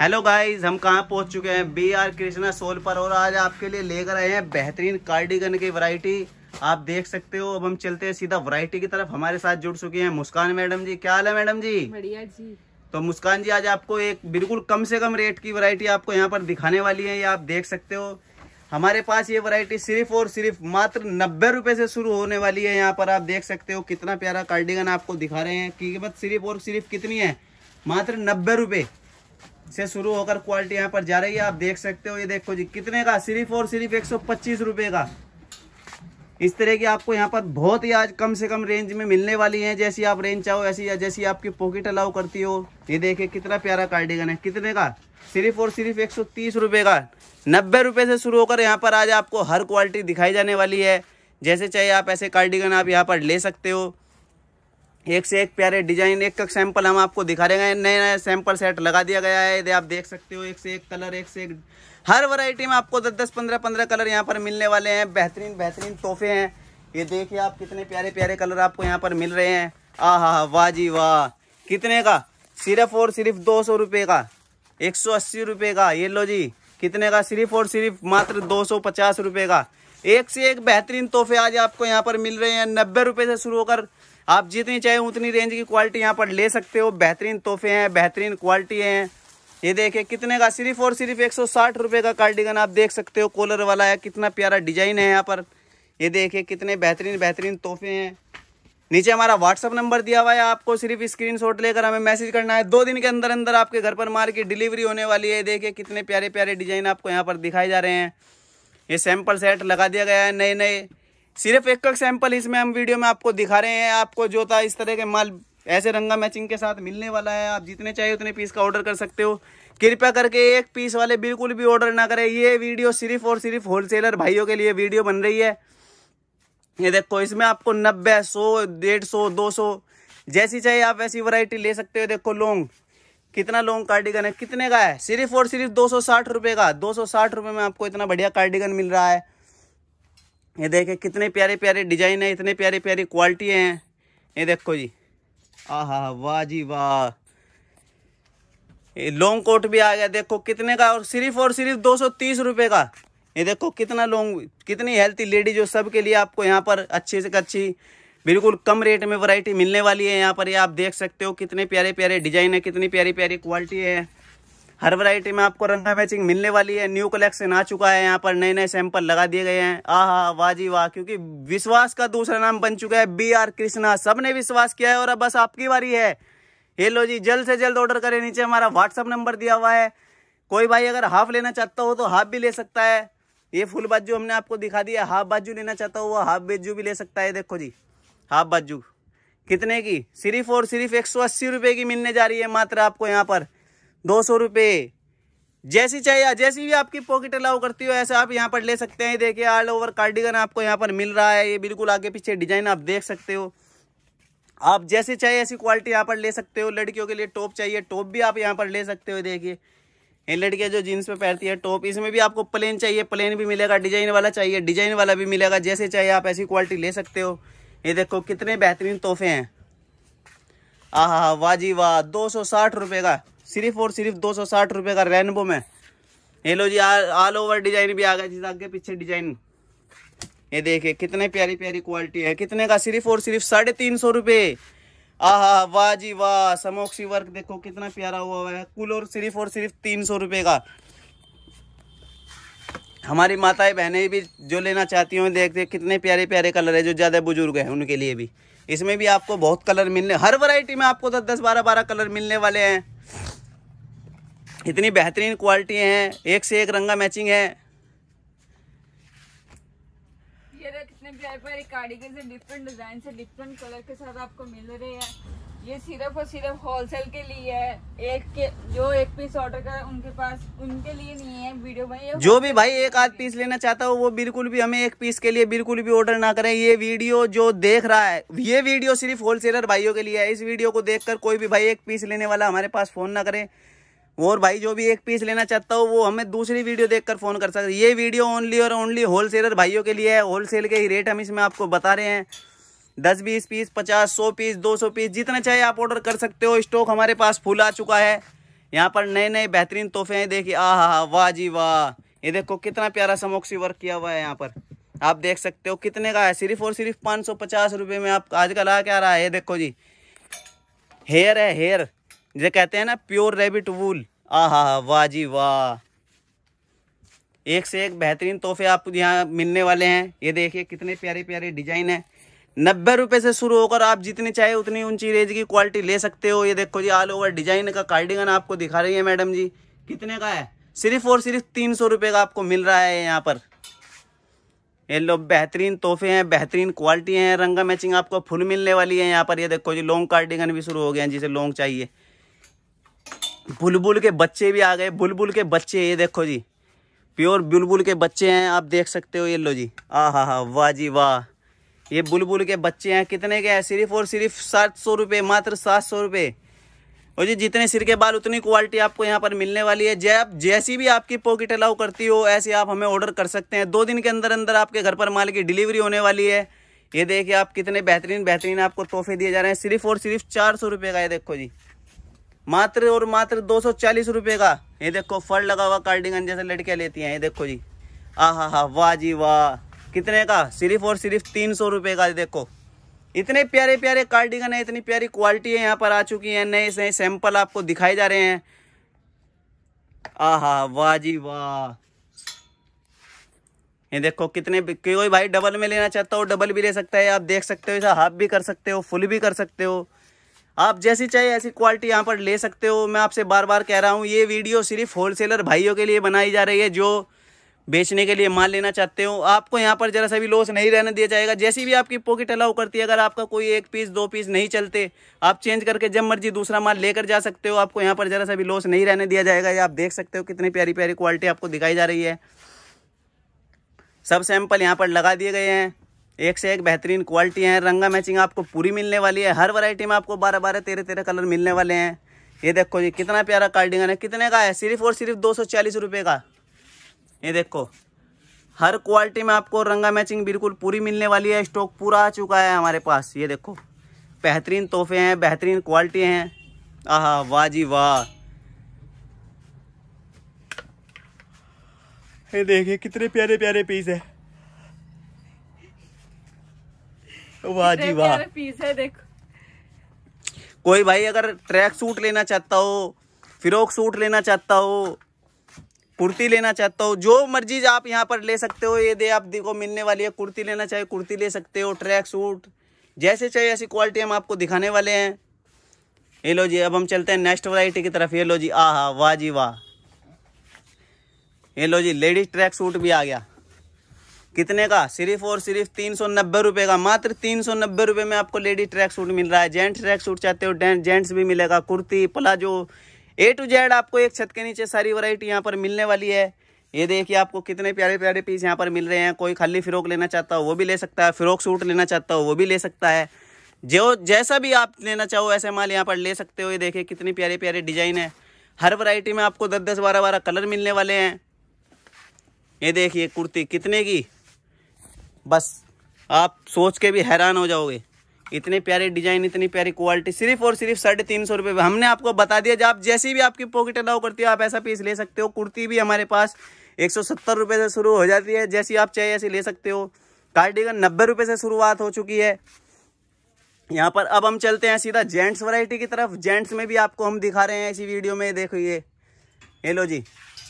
hello guys हम कहाँ पहुँच चुके हैं बी आर कृष्णा सोल पर और आज आपके लिए लेकर आए हैं बेहतरीन कार्डिगन की वैरायटी आप देख सकते हो अब हम चलते हैं सीधा वैरायटी की तरफ हमारे साथ जुड़ चुके हैं मुस्कान मैडम जी क्या हाल है मैडम जी बढ़िया जी तो मुस्कान जी आज आपको एक बिल्कुल कम से कम रेट की वरायटी आपको यहाँ पर दिखाने वाली है ये आप देख सकते हो हमारे पास ये वरायटी सिर्फ और सिर्फ मात्र नब्बे रुपए से शुरू होने वाली है यहाँ पर आप देख सकते हो कितना प्यारा कार्डिगन आपको दिखा रहे हैं कीमत सिर्फ और सिर्फ कितनी है मात्र नब्बे रुपये से शुरू होकर क्वालिटी यहाँ पर जा रही है आप देख सकते हो ये देखो जी कितने का सिर्फ और सिर्फ एक सौ का इस तरह की आपको यहाँ पर बहुत ही आज कम से कम रेंज में मिलने वाली है जैसी आप रेंज चाहो ऐसी या जैसी आपकी पॉकेट अलाउ करती हो ये देखिए कितना प्यारा कार्डिगन है कितने का सिर्फ और सिर्फ एक सौ का नब्बे रुपये से शुरू होकर यहाँ पर आज आपको हर क्वालिटी दिखाई जाने वाली है जैसे चाहे आप ऐसे कार्डिगन आप यहाँ पर ले सकते हो एक से एक प्यारे डिजाइन एक एक सैंपल हम आपको दिखा रहे हैं नए नए सैंपल सेट लगा दिया गया है यदि आप देख सकते हो एक से एक कलर एक से एक हर वैरायटी में आपको दस दस पंद्रह पंद्रह कलर यहाँ पर मिलने वाले हैं बेहतरीन बेहतरीन तोहफे हैं ये देखिए आप कितने प्यारे प्यारे कलर आपको यहाँ पर मिल रहे हैं आ हा वाह जी वाह कितने का सिर्फ और सिर्फ दो सौ रुपये का एक सौ अस्सी रुपये का ये लो जी कितने का सिर्फ और सिर्फ मात्र दो सौ पचास रुपये का एक से एक बेहतरीन तोहफे आज आपको यहाँ पर मिल रहे हैं नब्बे रुपये से शुरू होकर आप जितनी चाहे उतनी रेंज की क्वालिटी यहाँ पर ले सकते हो बेहतरीन तोहफे हैं बेहतरीन क्वालिटी हैं ये देखिए कितने का सिर्फ और सिर्फ एक सौ का कार्डिगन आप देख सकते हो कॉलर वाला है कितना प्यारा डिजाइन है यहाँ पर ये देखिए कितने बेहतरीन बेहतरीन तोहफे हैं नीचे हमारा व्हाट्सअप नंबर दिया हुआ है आपको सिर्फ शॉट लेकर हमें मैसेज करना है दो दिन के अंदर अंदर आपके घर पर मार की डिलीवरी होने वाली है देखिए कितने प्यारे प्यारे डिजाइन आपको यहाँ पर दिखाए जा रहे हैं ये सैम्पल सेट लगा दिया गया है नए नए सिर्फ एक एक सैंपल इसमें हम वीडियो में आपको दिखा रहे हैं आपको जो था इस तरह के माल ऐसे रंगा मैचिंग के साथ मिलने वाला है आप जितने चाहिए उतने पीस का ऑर्डर कर सकते हो कृपया करके एक पीस वाले बिल्कुल भी ऑर्डर ना करें ये वीडियो सिर्फ और सिर्फ होलसेलर भाइयों के लिए वीडियो बन रही है ये देखो इसमें आपको नब्बे सौ डेढ़ सौ दो सौ जैसी चाहिए आप वैसी वैरायटी ले सकते हो देखो लॉन्ग कितना लॉन्ग कार्डिगन है कितने का है सिर्फ और सिर्फ दो सौ साठ रुपये का दो सौ साठ रुपये में आपको इतना बढ़िया कार्डिगन मिल रहा है ये देखें कितने प्यारे प्यारे डिजाइन है इतने प्यारे प्यारे क्वालिटी हैं ये देखो जी आह वाह जी वाह ये लॉन्ग कोट भी आ गया देखो कितने का और सिर्फ और सिर्फ दो सौ तीस रुपये का ये देखो कितना लॉन्ग कितनी हेल्थी लेडीज हो सबके लिए आपको यहाँ पर अच्छे से अच्छी बिल्कुल कम रेट में वैरायटी मिलने वाली है यहाँ पर ये आप देख सकते हो कितने प्यारे प्यारे डिजाइन है कितनी प्यारी प्यारी क्वालिटी है हर वैरायटी में आपको रंगा मैचिंग मिलने वाली है न्यू कलेक्शन आ चुका है यहाँ पर नए नए सैंपल लगा दिए गए हैं आहा वाह जी वाह क्योंकि विश्वास का दूसरा नाम बन चुका है बी आर कृष्णा सब ने विश्वास किया है और अब बस आपकी बारी है ये लो जी जल्द से जल्द ऑर्डर करें नीचे हमारा व्हाट्सअप नंबर दिया हुआ है कोई भाई अगर हाफ लेना चाहता हो तो हाफ भी ले सकता है ये फुल बाजू हमने आपको दिखा दिया हाफ बाजू लेना चाहता हो वो हाफ बेजू भी ले सकता है देखो जी हाफ बाजू कितने की सिर्फ और सिर्फ एक सौ अस्सी रुपये की मिलने जा रही है मात्र आपको यहाँ पर दो सौ रुपये जैसी चाहिए जैसी भी आपकी पॉकेट अलाउ करती हो ऐसे आप यहाँ पर ले सकते हैं देखिए ऑल ओवर कार्डिगन आपको यहाँ पर मिल रहा है ये बिल्कुल आगे पीछे डिजाइन आप देख सकते हो आप जैसे चाहिए ऐसी क्वालिटी यहाँ पर ले सकते हो लड़कियों के लिए टॉप चाहिए टॉप भी आप यहाँ पर ले सकते हो देखिए ये लड़कियाँ जो जीन्स पे पहनती है टॉप इसमें भी आपको प्लेन चाहिए प्लेन भी मिलेगा डिजाइन वाला चाहिए डिजाइन वाला भी मिलेगा जैसे चाहिए आप ऐसी क्वालिटी ले सकते हो ये देखो कितने बेहतरीन तोहफे हैं आह वाह जी वाह दो सौ साठ रुपये का सिर्फ और सिर्फ दो सौ साठ रुपये का रेनबो में ये लो जी ऑल ओवर डिजाइन भी आ गया जिस आगे पीछे डिजाइन ये देखिए कितने प्यारी प्यारी क्वालिटी है कितने का सिर्फ और सिर्फ साढ़े तीन सौ रुपये आह वाह जी वाह समोक्सी वर्क देखो कितना प्यारा हुआ हुआ है कुल और सिर्फ और सिर्फ तीन सौ रुपये का हमारी माताएं बहनें भी जो लेना चाहती हूँ देखते कितने प्यारे प्यारे कलर है जो ज़्यादा बुजुर्ग हैं उनके लिए भी इसमें भी आपको बहुत कलर मिलने हर वैरायटी में आपको तो दस बारह बारह कलर मिलने वाले हैं इतनी बेहतरीन क्वालिटी है एक से एक रंगा मैचिंग है ये कितने कार्डिगन से डिफरेंट डिजाइन से डिफरेंट कलर के साथ आपको मिल रहे हैं ये सिर्फ और सिर्फ होलसेल के लिए है एक के जो एक पीस ऑर्डर कर उनके पास उनके लिए नहीं है वीडियो भाई जो भी भाई एक आध पीस लेना चाहता हो वो बिल्कुल भी हमें एक पीस के लिए बिल्कुल भी ऑर्डर ना करें ये वीडियो जो देख रहा है ये वीडियो सिर्फ होलसेलर भाइयों के लिए है इस वीडियो को देख कोई भी भाई एक पीस लेने वाला हमारे पास फोन ना करे और भाई जो भी एक पीस लेना चाहता हो वो हमें दूसरी वीडियो देखकर फ़ोन कर सकते ये वीडियो ओनली और ओनली होलसेलर भाइयों के लिए है होलसेल के ही रेट हम इसमें आपको बता रहे हैं दस बीस पीस पचास सौ पीस दो सौ पीस जितना चाहिए आप ऑर्डर कर सकते हो स्टॉक हमारे पास फुल आ चुका है यहाँ पर नए नए बेहतरीन तोहफे हैं देखिए आ हा वाह जी वाह ये देखो कितना प्यारा समोक्सी वर्क किया हुआ है यहाँ पर आप देख सकते हो कितने का है सिर्फ और सिर्फ पाँच सौ पचास रुपये में आप आजकल आ क्या रहा है ये देखो जी हेयर है हेयर जिसे कहते हैं ना प्योर रेबिट वूल आहा वाह जी वाह एक से एक बेहतरीन तोहफे आपको यहाँ मिलने वाले हैं ये देखिए कितने प्यारे प्यारे डिजाइन है नब्बे रुपये से शुरू होकर आप जितनी चाहे उतनी ऊंची रेंज की क्वालिटी ले सकते हो ये देखो जी ऑल ओवर डिजाइन का कार्डिगन आपको दिखा रही है मैडम जी कितने का है सिर्फ और सिर्फ तीन सौ रुपये का आपको मिल रहा है यहाँ पर ये लो बेहतरीन तोहफे हैं बेहतरीन क्वालिटी हैं रंगा मैचिंग आपको फुल मिलने वाली है यहाँ पर ये देखो जी लॉन्ग कार्डिगन भी शुरू हो गए हैं जिसे लॉन्ग चाहिए बुलबुल के बच्चे भी आ गए बुलबुल के बच्चे ये देखो जी प्योर बुलबुल के बच्चे हैं आप देख सकते हो ये लो जी आ हा हा वाह जी वाह ये बुलबुल के बच्चे हैं कितने के हैं सिर्फ और सिर्फ सात सौ रुपये मात्र सात सौ रुपये और जी जितने सिर के बाल उतनी क्वालिटी आपको यहाँ पर मिलने वाली है जै आप जैसी भी आपकी पॉकेट अलाउ करती हो ऐसे आप हमें ऑर्डर कर सकते हैं दो दिन के अंदर अंदर आपके घर पर माल की डिलीवरी होने वाली है ये देखिए आप कितने बेहतरीन बेहतरीन आपको तोहफे दिए जा रहे हैं सिर्फ और सिर्फ चार सौ रुपये का ये देखो जी मात्र और मात्र दो सौ चालीस रुपये का ये देखो फल लगा हुआ कार्डिगन जैसे लड़कियाँ लेती हैं ये देखो जी आ हा हा वाह जी वाह कितने का सिर्फ और सिर्फ तीन सौ रुपये का देखो इतने प्यारे प्यारे कार्डिगन है इतनी प्यारी क्वालिटी है यहाँ पर आ चुकी है नए नए सैंपल आपको दिखाए जा रहे हैं आह वाह जी वाह ये देखो कितने कोई भाई डबल में लेना चाहता हो डबल भी ले सकता है आप देख सकते हो इसे हाफ भी कर सकते हो फुल भी कर सकते हो आप जैसी चाहे ऐसी क्वालिटी यहाँ पर ले सकते हो मैं आपसे बार बार कह रहा हूँ ये वीडियो सिर्फ होलसेलर भाइयों के लिए बनाई जा रही है जो बेचने के लिए माल लेना चाहते हो आपको यहाँ पर जरा सा भी लॉस नहीं रहने दिया जाएगा जैसी भी आपकी पॉकेट अलाउ करती है अगर आपका कोई एक पीस दो पीस नहीं चलते आप चेंज करके जब मर्जी दूसरा माल लेकर जा सकते हो आपको यहाँ पर जरा सा भी लॉस नहीं रहने दिया जाएगा ये आप देख सकते हो कितनी प्यारी प्यारी क्वालिटी आपको दिखाई जा रही है सब सैंपल यहाँ पर लगा दिए गए हैं एक से एक बेहतरीन क्वालिटी है रंगा मैचिंग आपको पूरी मिलने वाली है हर वैरायटी में आपको बारह बारह तेरह तेरह कलर मिलने वाले हैं ये देखो जी कितना प्यारा कार्डिंग है कितने का है सिर्फ और सिर्फ दो सौ चालीस रुपये का ये देखो हर क्वालिटी में आपको रंगा मैचिंग बिल्कुल पूरी मिलने वाली है स्टॉक पूरा आ चुका है हमारे पास ये देखो बेहतरीन तोहफे हैं बेहतरीन क्वालिटी हैं आह वाह जी वाह ये देखिए कितने प्यारे प्यारे पीस है वाह जी वाह पीस है देख कोई भाई अगर ट्रैक सूट लेना चाहता हो फिरोक सूट लेना चाहता हो कुर्ती लेना चाहता हो जो मर्जी आप यहाँ पर ले सकते हो ये दे आप देखो मिलने वाली है कुर्ती लेना चाहे कुर्ती ले सकते हो ट्रैक सूट जैसे चाहे ऐसी क्वालिटी हम आपको दिखाने वाले हैं ये लो जी अब हम चलते हैं नेक्स्ट वैरायटी की तरफ ये लो जी आ हा वाह जी वाह ये लो जी लेडीज ट्रैक सूट भी आ गया कितने का सिर्फ और सिर्फ तीन सौ नब्बे रुपये का मात्र तीन सौ नब्बे रुपये में आपको लेडी ट्रैक सूट मिल रहा है जेंट्स ट्रैक सूट चाहते हो जेंट्स भी मिलेगा kurti palazzo A to Z आपको एक छत के नीचे सारी वराइटी यहाँ पर मिलने वाली है ये देखिए आपको कितने प्यारे प्यारे पीस यहाँ पर मिल रहे हैं कोई खाली फ्रॉक लेना चाहता हो वो भी ले सकता है फ्रॉक सूट लेना चाहता हो वो भी ले सकता है जो जैसा भी आप लेना चाहो ऐसे माल यहाँ पर ले सकते हो ये देखिए कितने प्यारे प्यारे डिजाइन है हर वैरायटी में आपको दस दस बारह बारह कलर मिलने वाले हैं ये देखिए कुर्ती कितने की बस आप सोच के भी हैरान हो जाओगे इतने प्यारे डिजाइन इतनी प्यारी क्वालिटी सिर्फ और सिर्फ साढ़े तीन सौ रुपये हमने आपको बता दिया जब आप जैसी भी आपकी पॉकेट अलाउ करती है आप ऐसा पीस ले सकते हो कुर्ती भी हमारे पास एक सौ सत्तर रुपये से शुरू हो जाती है जैसी आप चाहिए ऐसी ले सकते हो कार्डिगन नब्बे रुपये से शुरुआत हो चुकी है यहाँ पर अब हम चलते हैं सीधा जेंट्स वैरायटी की तरफ जेंट्स में भी आपको हम दिखा रहे हैं इसी वीडियो में देखो ये हेलो जी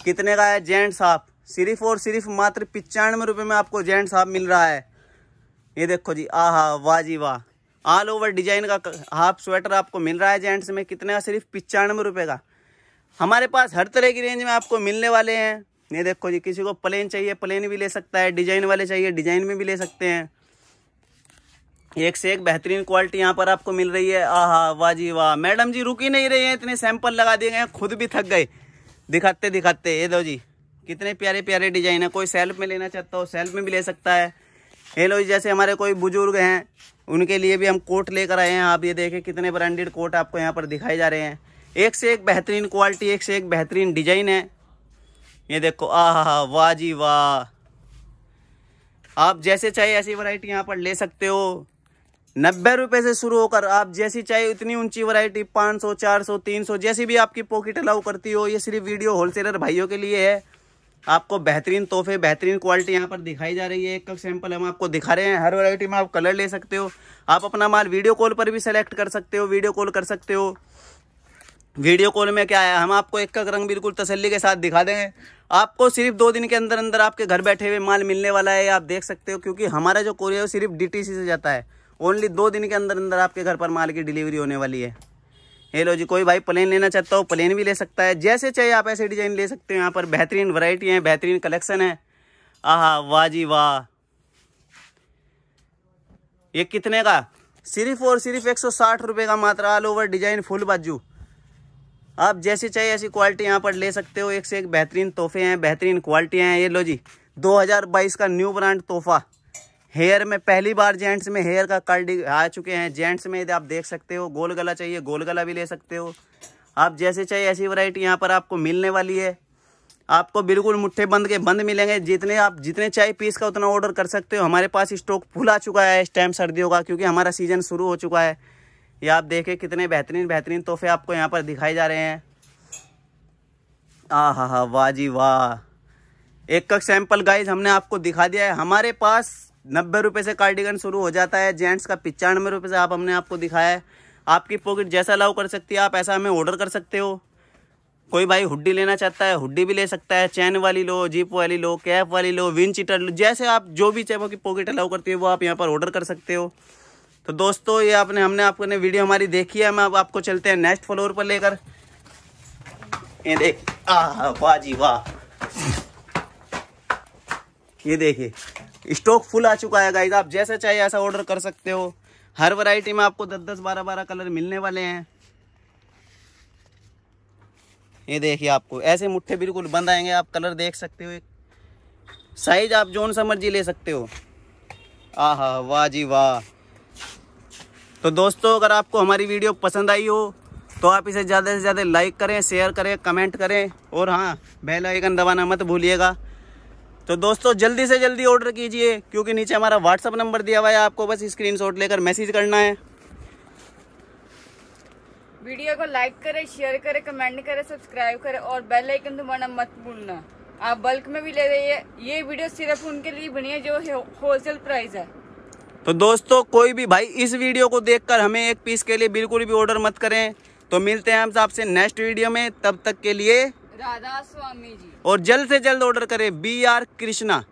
कितने का है जेंट्स आप सिर्फ और सिर्फ मात्र पचानवे रुपये में आपको जैन साहब मिल रहा है ये देखो जी आहा वाह जी वाह ऑल ओवर डिजाइन का हाफ स्वेटर आपको मिल रहा है जेंट्स में कितने का सिर्फ पिचानवे रुपये का हमारे पास हर तरह की रेंज में आपको मिलने वाले हैं ये देखो जी किसी को प्लेन चाहिए प्लेन भी ले सकता है डिजाइन वाले चाहिए डिजाइन में भी ले सकते हैं एक से एक बेहतरीन क्वालिटी यहाँ पर आपको मिल रही है आहा वाह जी वाह मैडम जी रुकी नहीं रही है इतने सैंपल लगा दिए गए खुद भी थक गए दिखाते दिखाते ये दो जी कितने प्यारे प्यारे डिजाइन है कोई सेल्फ में लेना चाहता हो सेल्फ में भी ले सकता है हेलो जैसे हमारे कोई बुजुर्ग हैं उनके लिए भी हम कोट लेकर आए हैं आप ये देखें कितने ब्रांडेड कोट आपको यहाँ पर दिखाए जा रहे हैं एक से एक बेहतरीन क्वालिटी एक से एक बेहतरीन डिजाइन है ये देखो आह वाह जी वाह आप जैसे चाहे ऐसी वरायटी यहाँ पर ले सकते हो नब्बे रुपये से शुरू होकर आप जैसी चाहे उतनी ऊंची चार सौ तीन सौ जैसी भी आपकी पॉकेट अलाउ करती हो ये सिर्फ वीडियो होलसेलर भाइयों के लिए है आपको बेहतरीन तोहफे बेहतरीन क्वालिटी यहाँ पर दिखाई जा रही है एक का सैंपल हम आपको दिखा रहे हैं हर वैरायटी में आप कलर ले सकते हो आप अपना माल वीडियो कॉल पर भी सेलेक्ट कर सकते हो वीडियो कॉल कर सकते हो वीडियो कॉल में क्या है हम आपको एक का रंग बिल्कुल तसल्ली के साथ दिखा देंगे आपको सिर्फ दो दिन के अंदर अंदर आपके घर बैठे हुए माल मिलने वाला है आप देख सकते हो क्योंकि हमारा जो कोरियर है सिर्फ डीटीसी से जाता है ओनली दो दिन के अंदर अंदर आपके घर पर माल की डिलीवरी होने वाली है ये लो जी कोई भाई प्लेन लेना चाहता हो प्लेन भी ले सकता है जैसे चाहिए आप ऐसे डिज़ाइन ले सकते हो यहाँ पर बेहतरीन वैरायटी है बेहतरीन कलेक्शन है आहा वाह जी वाह ये कितने का सिर्फ और सिर्फ एक सौ साठ रुपये का मात्र ऑल ओवर डिजाइन फुल बाजू आप जैसे चाहिए ऐसी क्वालिटी यहाँ पर ले सकते हो एक से एक बेहतरीन तोहफे हैं बेहतरीन क्वालिटी हैं ये लो जी 2022 का न्यू ब्रांड तोहफा हेयर में पहली बार जेंट्स में हेयर का कर्ड आ चुके हैं जेंट्स में यदि आप देख सकते हो गोल गला चाहिए गोल गला भी ले सकते हो आप जैसे चाहिए ऐसी वैरायटी यहाँ पर आपको मिलने वाली है आपको बिल्कुल मुट्ठे बंद के बंद मिलेंगे जितने आप जितने चाय पीस का उतना ऑर्डर कर सकते हो हमारे पास स्टॉक फुल आ चुका है इस टाइम सर्दियों का क्योंकि हमारा सीज़न शुरू हो चुका है ये आप देखें कितने बेहतरीन बेहतरीन तोहफे आपको यहाँ पर दिखाए जा रहे हैं आ हा हा वाह जी वाह एक का सैंपल गाइज हमने आपको दिखा दिया है हमारे पास नब्बे रुपये से कार्डिगन शुरू हो जाता है जेंट्स का पिचानवे रुपये से आप हमने आपको दिखाया है आपकी पॉकेट जैसा अलाउ कर सकती है आप ऐसा हमें ऑर्डर कर सकते हो कोई भाई हुड्डी लेना चाहता है हुड्डी भी ले सकता है चैन वाली लो जीप वाली लो कैप वाली लो विन चीटर लो जैसे आप जो भी चैपो की पॉकेट अलाउ करती है वो आप यहाँ पर ऑर्डर कर सकते हो तो दोस्तों ये आपने हमने आपको ने वीडियो हमारी देखी है हम आप, आपको चलते हैं नेक्स्ट फ्लोर पर लेकर ये देख वाह जी वाह ये देखिए स्टॉक फुल आ चुका है गाइज आप जैसा चाहिए ऐसा ऑर्डर कर सकते हो हर वैरायटी में आपको दस दस बारह बारह कलर मिलने वाले हैं ये देखिए आपको ऐसे मुट्ठे बिल्कुल बंद आएंगे आप कलर देख सकते हो एक साइज आप जोन सा मर्जी ले सकते हो आह वाह जी वाह तो दोस्तों अगर आपको हमारी वीडियो पसंद आई हो तो आप इसे ज़्यादा से ज़्यादा लाइक करें शेयर करें कमेंट करें और हाँ बेल आइकन दबाना मत भूलिएगा तो दोस्तों जल्दी से जल्दी ऑर्डर कीजिए क्योंकि नीचे हमारा व्हाट्सअप नंबर दिया हुआ है आपको बस शॉट लेकर मैसेज करना है वीडियो को लाइक करें शेयर करें कमेंट करें सब्सक्राइब करें और बेल आइकन दबाना मत भूलना आप बल्क में भी ले रहिए ये वीडियो सिर्फ उनके लिए बनी है जो होलसेल प्राइस है तो दोस्तों कोई भी भाई इस वीडियो को देखकर हमें एक पीस के लिए बिल्कुल भी ऑर्डर मत करें तो मिलते हैं हम आपसे नेक्स्ट वीडियो में तब तक के लिए राधा स्वामी जी और जल्द से जल्द ऑर्डर करें बी आर कृष्णा